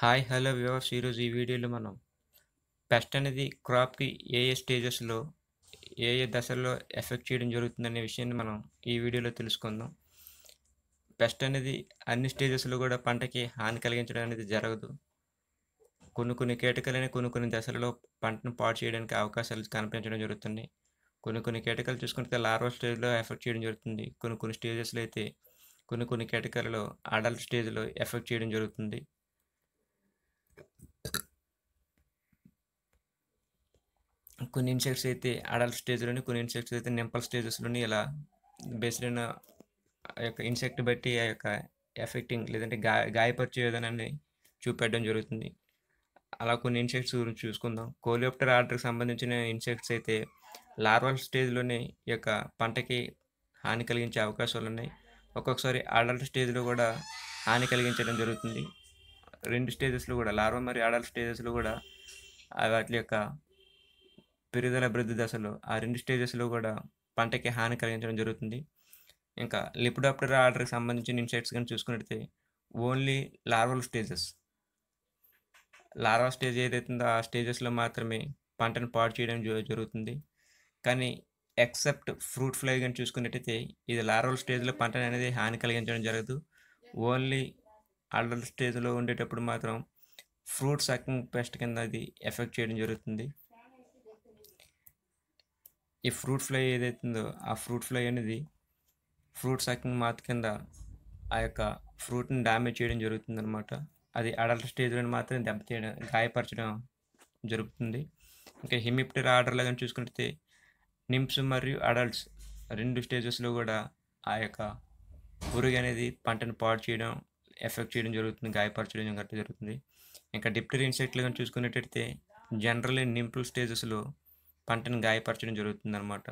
hi hello viewers ఈరోజు ఈ వీడియోలో మనం పెస్ట్ అనేది క్రాప్కి ఏ ఏ స్టేజెస్లో ఏ ఏ దశల్లో ఎఫెక్ట్ చేయడం జరుగుతుందనే విషయాన్ని మనం ఈ వీడియోలో తెలుసుకుందాం పెస్ట్ అనేది అన్ని స్టేజెస్లో కూడా పంటకి హాని కలిగించడం అనేది జరగదు కొన్ని కొన్ని కీటకాలని కొన్ని కొన్ని దశలలో పంటను పాడు చేయడానికి అవకాశాలు కనిపించడం జరుగుతుంది కొన్ని కొన్ని కీటకాలు చూసుకుంటే లార్వల్ స్టేజ్లో ఎఫెక్ట్ చేయడం జరుగుతుంది కొన్ని కొన్ని స్టేజెస్లో అయితే కొన్ని కొన్ని కీటకాలలో అడల్ట్ స్టేజ్లో ఎఫెక్ట్ చేయడం జరుగుతుంది కొన్ని ఇన్సెక్ట్స్ అయితే అడల్ట్ స్టేజ్లోని కొన్ని ఇన్సెక్ట్స్ అయితే నింపల్ స్టేజెస్లోని ఇలా బేస్డ్ అయిన ఆ యొక్క ఇన్సెక్ట్ బట్టి ఆ యొక్క ఎఫెక్టింగ్ లేదంటే గా గాయపరిచే విధానాన్ని చూపెట్టడం జరుగుతుంది అలా కొన్ని ఇన్సెక్ట్స్ గురించి చూసుకుందాం కోలియోప్టర్ ఆర్డర్కి సంబంధించిన ఇన్సెక్ట్స్ అయితే లార్వల్ స్టేజ్లోనే ఈ యొక్క పంటకి హాని కలిగించే అవకాశాలు ఉన్నాయి ఒక్కొక్కసారి అడల్ట్ స్టేజ్లో కూడా హాని కలిగించడం జరుగుతుంది రెండు స్టేజెస్లో కూడా లార్వల్ మరియు అడల్ట్ స్టేజెస్లో కూడా వాటి యొక్క పెరుగుదల అభివృద్ధి దశలో ఆ రెండు స్టేజెస్లో కూడా పంటకి హాని కలిగించడం జరుగుతుంది ఇంకా లిపిడాప్టర్ ఆర్డర్కి సంబంధించిన ఇన్సైట్స్ కానీ చూసుకున్నట్లయితే only larval stages larval stage ఏదైతుందో ఆ స్టేజెస్లో మాత్రమే పంటను పాడు చేయడం జరుగుతుంది కానీ ఎక్సెప్ట్ ఫ్రూట్ ఫ్లై కానీ చూసుకున్నట్టయితే ఇది లార్వల్ స్టేజ్లో పంటను అనేది హాని కలిగించడం జరగదు ఓన్లీ అడల్ట్ స్టేజ్లో ఉండేటప్పుడు మాత్రం ఫ్రూట్ సకింగ్ పెస్ట్ కింద అది ఎఫెక్ట్ చేయడం జరుగుతుంది ఈ ఫ్రూట్ ఫ్లై ఏదైతుందో ఆ ఫ్రూట్ ఫ్లై అనేది ఫ్రూట్ సకింగ్ మాత్ కింద ఆ యొక్క ఫ్రూట్ని డ్యామేజ్ చేయడం జరుగుతుంది అనమాట అది అడల్ట్ స్టేజ్లో మాత్రం తీయడం గాయపరచడం జరుగుతుంది ఇంకా హిమిప్టర్ ఆర్డర్ లాగా చూసుకుంటే నిమ్స్ మరియు అడల్ట్స్ రెండు స్టేజెస్లో కూడా ఆ యొక్క పురుగు అనేది పంటను పాడు చేయడం ఎఫెక్ట్ చేయడం జరుగుతుంది గాయపరచడం గట్రా జరుగుతుంది ఇంకా డిప్టరీ ఇన్సెక్ట్లు కానీ చూసుకునేటట్టయితే జనరల్ నింపుల్ స్టేజెస్లో పంటను గాయపరచడం జరుగుతుంది అనమాట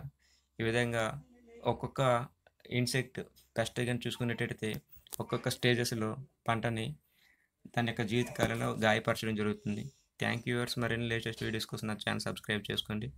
ఈ విధంగా ఒక్కొక్క ఇన్సెక్ట్ పెస్ట్ కానీ ఒక్కొక్క స్టేజెస్లో పంటని తన యొక్క జీవితకాలంలో గాయపరచడం జరుగుతుంది థ్యాంక్ యూ వర్స్ మరిన్ని లేటెస్ట్ వీడియోస్ కోసం నా ఛానల్ సబ్స్క్రైబ్ చేసుకోండి